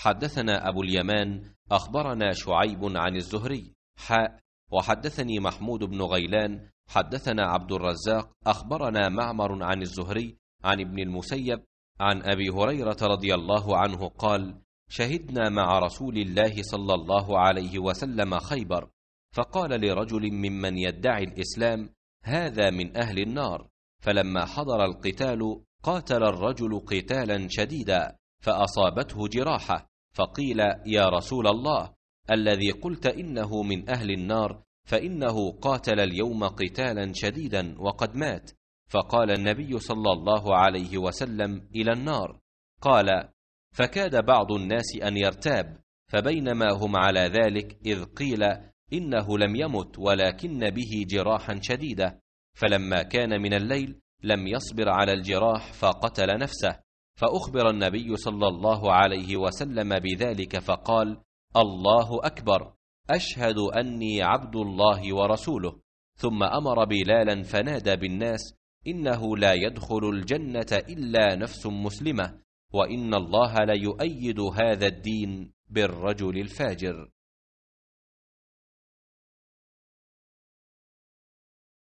حدثنا أبو اليمان أخبرنا شعيب عن الزهري حاء وحدثني محمود بن غيلان حدثنا عبد الرزاق أخبرنا معمر عن الزهري عن ابن المسيب عن أبي هريرة رضي الله عنه قال شهدنا مع رسول الله صلى الله عليه وسلم خيبر فقال لرجل ممن يدعي الإسلام هذا من أهل النار فلما حضر القتال قاتل الرجل قتالا شديدا فأصابته جراحة فقيل يا رسول الله الذي قلت انه من اهل النار فانه قاتل اليوم قتالا شديدا وقد مات فقال النبي صلى الله عليه وسلم الى النار قال فكاد بعض الناس ان يرتاب فبينما هم على ذلك اذ قيل انه لم يمت ولكن به جراحا شديده فلما كان من الليل لم يصبر على الجراح فقتل نفسه فأخبر النبي صلى الله عليه وسلم بذلك فقال الله أكبر أشهد أني عبد الله ورسوله ثم أمر بلالا فنادى بالناس إنه لا يدخل الجنة إلا نفس مسلمة وإن الله ليؤيد هذا الدين بالرجل الفاجر